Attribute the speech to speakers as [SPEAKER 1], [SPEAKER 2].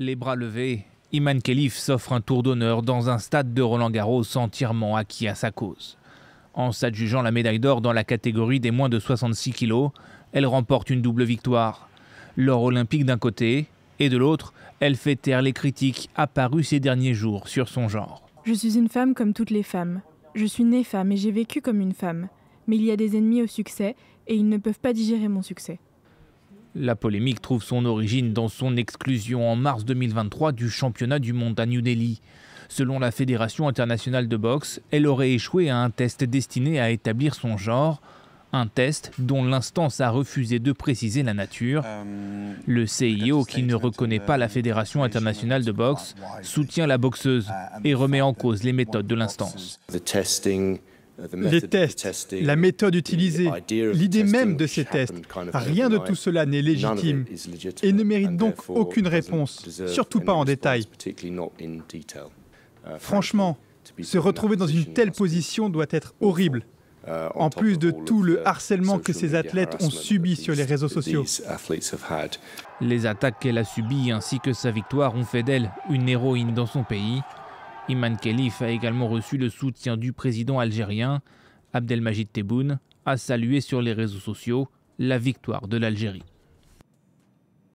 [SPEAKER 1] Les bras levés, Iman Khalif s'offre un tour d'honneur dans un stade de Roland Garros entièrement acquis à sa cause. En s'adjugeant la médaille d'or dans la catégorie des moins de 66 kilos, elle remporte une double victoire. L'or olympique d'un côté, et de l'autre, elle fait taire les critiques apparues ces derniers jours sur son genre.
[SPEAKER 2] Je suis une femme comme toutes les femmes. Je suis née femme et j'ai vécu comme une femme. Mais il y a des ennemis au succès et ils ne peuvent pas digérer mon succès.
[SPEAKER 1] La polémique trouve son origine dans son exclusion en mars 2023 du championnat du monde à New Delhi. Selon la Fédération internationale de boxe, elle aurait échoué à un test destiné à établir son genre, un test dont l'instance a refusé de préciser la nature. Euh, Le CIO, qui ne reconnaît pas la euh, Fédération internationale de boxe, euh, soutient la boxeuse et remet en cause les méthodes de l'instance
[SPEAKER 2] les tests, la méthode utilisée, l'idée même de ces tests, rien de tout cela n'est légitime et ne
[SPEAKER 3] mérite donc aucune réponse, surtout pas en détail.
[SPEAKER 2] Uh, Franchement, se
[SPEAKER 3] retrouver dans une telle position doit être horrible, uh, en plus de tout le harcèlement que ces
[SPEAKER 1] athlètes ont subi sur les réseaux sociaux. Les attaques qu'elle a subies ainsi que sa victoire ont fait d'elle une héroïne dans son pays, Iman Khalif a également reçu le soutien du président algérien. Abdelmajid Tebboune a saluer sur les réseaux sociaux la victoire de l'Algérie.